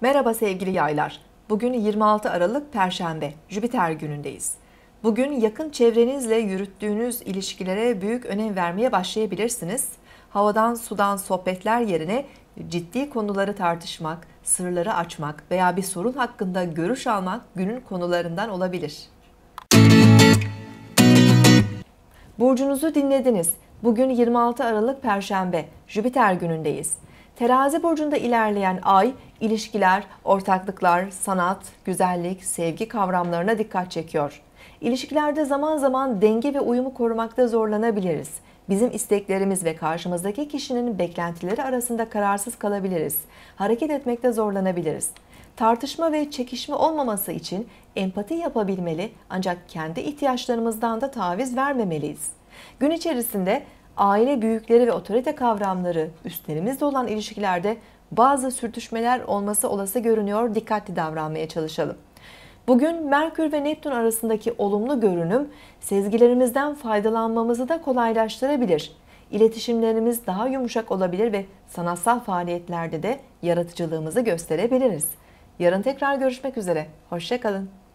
Merhaba sevgili yaylar. Bugün 26 Aralık Perşembe, Jüpiter günündeyiz. Bugün yakın çevrenizle yürüttüğünüz ilişkilere büyük önem vermeye başlayabilirsiniz. Havadan sudan sohbetler yerine ciddi konuları tartışmak, sırları açmak veya bir sorun hakkında görüş almak günün konularından olabilir. Burcunuzu dinlediniz. Bugün 26 Aralık Perşembe, Jüpiter günündeyiz. Terazi burcunda ilerleyen ay ilişkiler, ortaklıklar, sanat, güzellik, sevgi kavramlarına dikkat çekiyor. İlişkilerde zaman zaman denge ve uyumu korumakta zorlanabiliriz. Bizim isteklerimiz ve karşımızdaki kişinin beklentileri arasında kararsız kalabiliriz. Hareket etmekte zorlanabiliriz. Tartışma ve çekişme olmaması için empati yapabilmeli ancak kendi ihtiyaçlarımızdan da taviz vermemeliyiz. Gün içerisinde aile büyükleri ve otorite kavramları üstlerimizde olan ilişkilerde bazı sürtüşmeler olması olası görünüyor. Dikkatli davranmaya çalışalım. Bugün Merkür ve Neptün arasındaki olumlu görünüm sezgilerimizden faydalanmamızı da kolaylaştırabilir. İletişimlerimiz daha yumuşak olabilir ve sanatsal faaliyetlerde de yaratıcılığımızı gösterebiliriz. Yarın tekrar görüşmek üzere. Hoşçakalın.